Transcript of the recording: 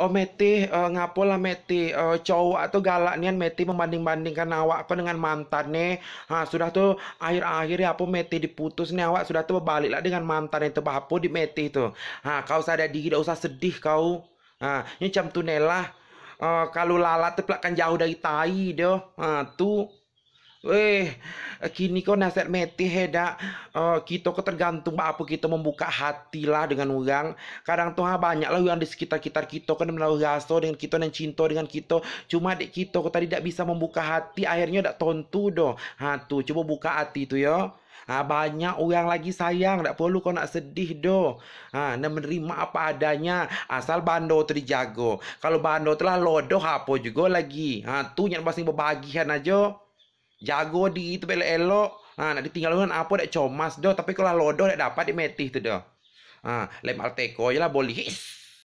oh meti uh, eh, ngapola meti uh, cowok atau galak nian meti membanding-bandingkan awak kau dengan mantan nih ha, sudah tuh akhir-akhir ya apa meti diputus nih awak sudah tuh berbalik lah dengan mantan itu bapu di meti tuh ha, kau sadar diri tidak usah sedih kau ha, ini jam tunelah eh, uh, kalau lalat tuh kan jauh dari tai doh ha, tuh Weh, kini kau nasihat meti heda. Uh, eh, kita ketergantung apa kita membuka hati lah dengan orang. Kadang tuh banyak lah orang di sekitar kita kita kan melalui raso dengan kita dan cinta dengan kita. Cuma dek kita kau tadi tidak bisa membuka hati akhirnya tidak tentu do Ha tu coba buka hati tu yo. Ha, banyak orang lagi sayang. Tak perlu kau nak sedih do. Ha, nak menerima apa adanya. Asal bando tu dijago. Kalau bando tu lah lodoh apa juga lagi. Ha, tu yang pasti berbagian aja jago di itu bela elok nah nak ditinggal dengan apa dak comas doh tapi kalau lodoh dak dapat di metih tu doh ah lem alteko je lah boleh